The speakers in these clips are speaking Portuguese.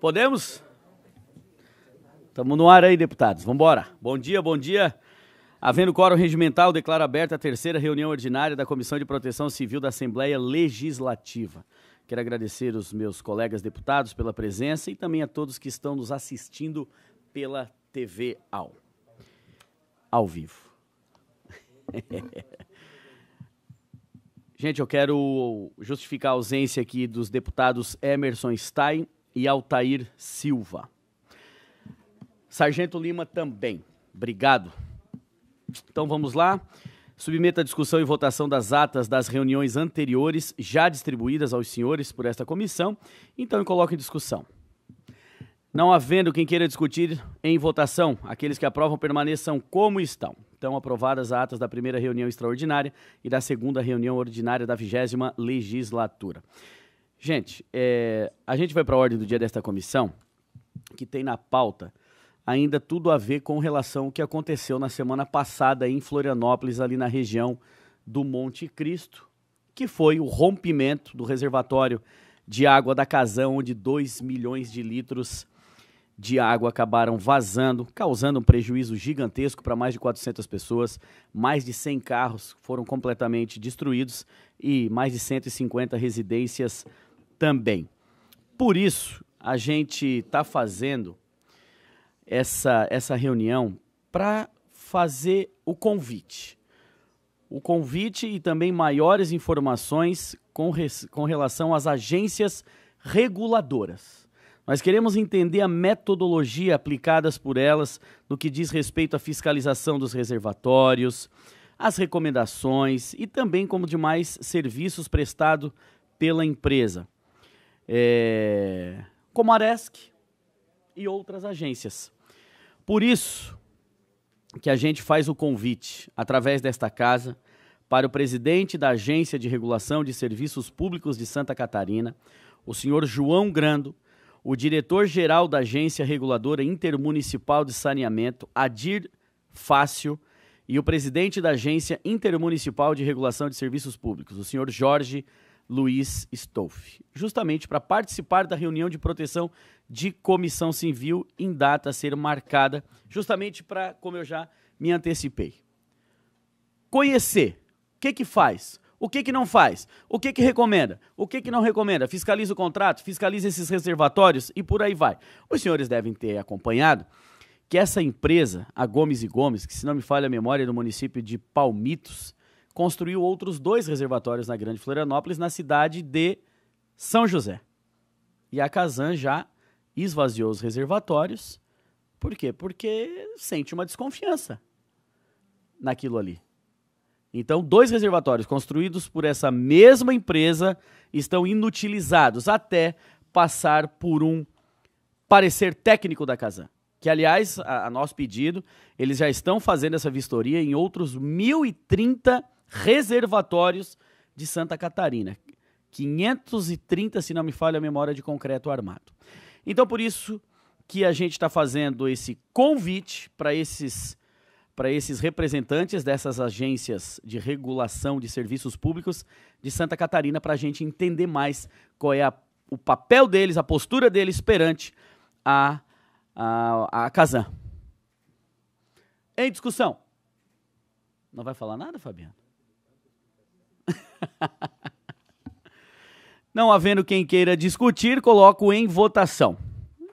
Podemos? Estamos no ar aí, deputados. Vamos embora. Bom dia, bom dia. Havendo quórum regimental, declaro aberta a terceira reunião ordinária da Comissão de Proteção Civil da Assembleia Legislativa. Quero agradecer os meus colegas deputados pela presença e também a todos que estão nos assistindo pela TV ao, ao vivo. Gente, eu quero justificar a ausência aqui dos deputados Emerson Stein e Altair Silva. Sargento Lima também. Obrigado. Então vamos lá. Submeto a discussão e votação das atas das reuniões anteriores já distribuídas aos senhores por esta comissão. Então eu coloco em discussão. Não havendo quem queira discutir em votação, aqueles que aprovam permaneçam como estão. Então aprovadas as atas da primeira reunião extraordinária e da segunda reunião ordinária da vigésima legislatura. Gente, é, a gente vai para a ordem do dia desta comissão, que tem na pauta ainda tudo a ver com relação ao que aconteceu na semana passada em Florianópolis, ali na região do Monte Cristo, que foi o rompimento do reservatório de água da Casão, onde 2 milhões de litros de água acabaram vazando, causando um prejuízo gigantesco para mais de 400 pessoas. Mais de 100 carros foram completamente destruídos e mais de 150 residências também. Por isso, a gente está fazendo essa, essa reunião para fazer o convite. O convite e também maiores informações com, res, com relação às agências reguladoras. Nós queremos entender a metodologia aplicadas por elas no que diz respeito à fiscalização dos reservatórios, as recomendações e também como demais serviços prestados pela empresa é, Comaresc e outras agências. Por isso que a gente faz o convite, através desta casa, para o presidente da Agência de Regulação de Serviços Públicos de Santa Catarina, o senhor João Grando, o diretor-geral da Agência Reguladora Intermunicipal de Saneamento, Adir Fácio, e o presidente da Agência Intermunicipal de Regulação de Serviços Públicos, o senhor Jorge Luiz Stolf, justamente para participar da reunião de proteção de comissão civil em data a ser marcada, justamente para, como eu já me antecipei. Conhecer. O que que faz? O que que não faz? O que que recomenda? O que que não recomenda? Fiscaliza o contrato, fiscaliza esses reservatórios e por aí vai. Os senhores devem ter acompanhado que essa empresa, a Gomes e Gomes, que se não me falha a memória é do município de Palmitos, construiu outros dois reservatórios na Grande Florianópolis, na cidade de São José. E a Kazan já esvaziou os reservatórios. Por quê? Porque sente uma desconfiança naquilo ali. Então, dois reservatórios construídos por essa mesma empresa estão inutilizados até passar por um parecer técnico da Casan. Que, aliás, a, a, nosso pedido, eles já estão fazendo essa vistoria em outros 1.030 reservatórios de Santa Catarina. 530, se não me falha a memória, de concreto armado. Então, por isso que a gente está fazendo esse convite para esses para esses representantes dessas agências de regulação de serviços públicos de Santa Catarina para a gente entender mais qual é a, o papel deles, a postura deles perante a, a, a Casan. Em discussão. Não vai falar nada, Fabiano? Não havendo quem queira discutir, coloco em votação.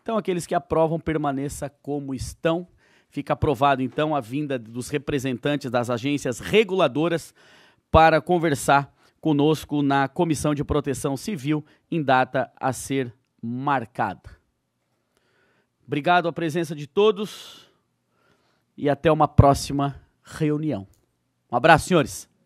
Então, aqueles que aprovam, permaneça como estão. Fica aprovado, então, a vinda dos representantes das agências reguladoras para conversar conosco na Comissão de Proteção Civil em data a ser marcada. Obrigado à presença de todos e até uma próxima reunião. Um abraço, senhores.